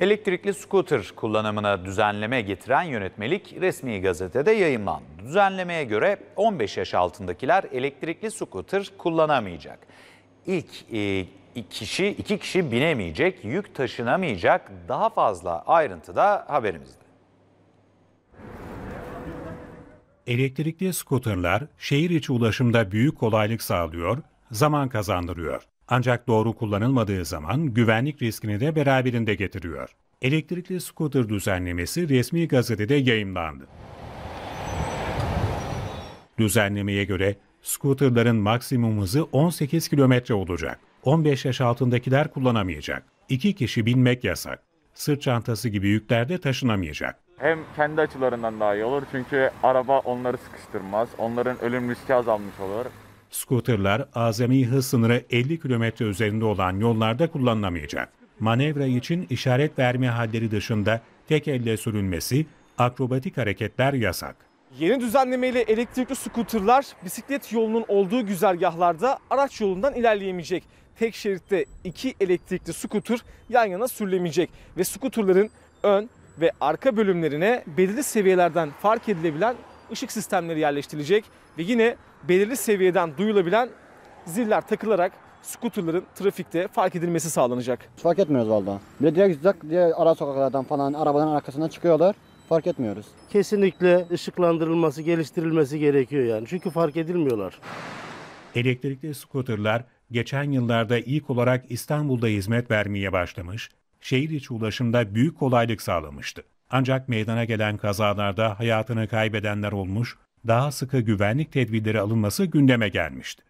Elektrikli scooter kullanımına düzenleme getiren yönetmelik resmi gazetede yayınlandı. Düzenlemeye göre 15 yaş altındakiler elektrikli scooter kullanamayacak. İlk e, kişi iki kişi binemeyecek, yük taşınamayacak. Daha fazla ayrıntı da haberimizde. Elektrikli scooterlar şehir içi ulaşımda büyük kolaylık sağlıyor, zaman kazandırıyor. Ancak doğru kullanılmadığı zaman güvenlik riskini de beraberinde getiriyor. Elektrikli scooter düzenlemesi resmi gazetede yayımlandı. Düzenlemeye göre scooterların maksimum hızı 18 kilometre olacak. 15 yaş altındakiler kullanamayacak. İki kişi binmek yasak. Sırt çantası gibi yüklerde taşınamayacak. Hem kendi açılarından daha iyi olur çünkü araba onları sıkıştırmaz. Onların ölüm riski azalmış olur. Skuterler azami hız sınırı 50 km üzerinde olan yollarda kullanılamayacak. Manevra için işaret verme halleri dışında tek elle sürülmesi, akrobatik hareketler yasak. Yeni düzenlemeyle elektrikli skuterlar bisiklet yolunun olduğu güzergahlarda araç yolundan ilerleyemeyecek. Tek şeritte iki elektrikli skuter yan yana sürülemeyecek ve skuterların ön ve arka bölümlerine belirli seviyelerden fark edilebilen ışık sistemleri yerleştirilecek ve yine belirli seviyeden duyulabilen ziller takılarak skuterların trafikte fark edilmesi sağlanacak. Fark etmiyoruz valla. Bir de direkt uzak diye ara sokaklardan falan arabanın arkasından çıkıyorlar. Fark etmiyoruz. Kesinlikle ışıklandırılması, geliştirilmesi gerekiyor yani. Çünkü fark edilmiyorlar. Elektrikli skuterlar geçen yıllarda ilk olarak İstanbul'da hizmet vermeye başlamış, şehir içi ulaşımda büyük kolaylık sağlamıştı. Ancak meydana gelen kazalarda hayatını kaybedenler olmuş, daha sıkı güvenlik tedbirleri alınması gündeme gelmişti.